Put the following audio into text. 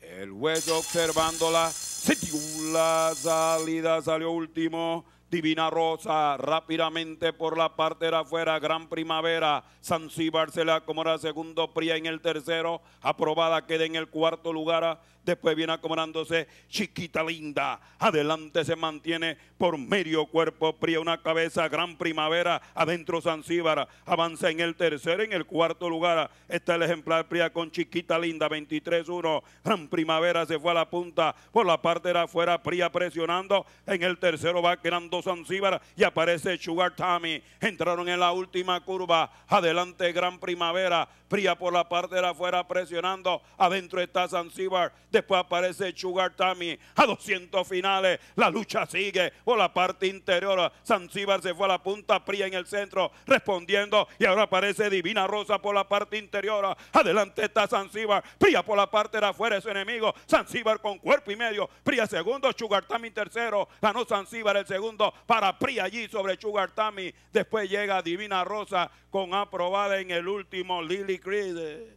El hueso observándola, se la salida, salió último. Divina Rosa, rápidamente por la parte de afuera, Gran Primavera, Zanzíbar se la acomoda segundo, Pría en el tercero, aprobada queda en el cuarto lugar, después viene acomodándose Chiquita Linda, adelante se mantiene por medio cuerpo, Pría una cabeza, Gran Primavera, adentro Zanzíbar, avanza en el tercero, en el cuarto lugar, está el ejemplar Pría con Chiquita Linda, 23-1, Gran Primavera se fue a la punta, por la parte de afuera, Pría presionando, en el tercero va quedando San y aparece Sugar Tommy. Entraron en la última curva. Adelante Gran Primavera. Pría por la parte de afuera presionando. Adentro está Zanzíbar. Después aparece Sugar Tommy. A 200 finales. La lucha sigue por la parte interior. Zanzíbar se fue a la punta. fría en el centro respondiendo. Y ahora aparece Divina Rosa por la parte interior. Adelante está Zanzíbar. Pría por la parte de afuera es su enemigo. Zanzíbar con cuerpo y medio. Pría segundo. Sugar Tommy tercero. Ganó Zanzíbar el segundo para PRI allí sobre Sugar Después llega Divina Rosa con aprobada en el último Lily Creed.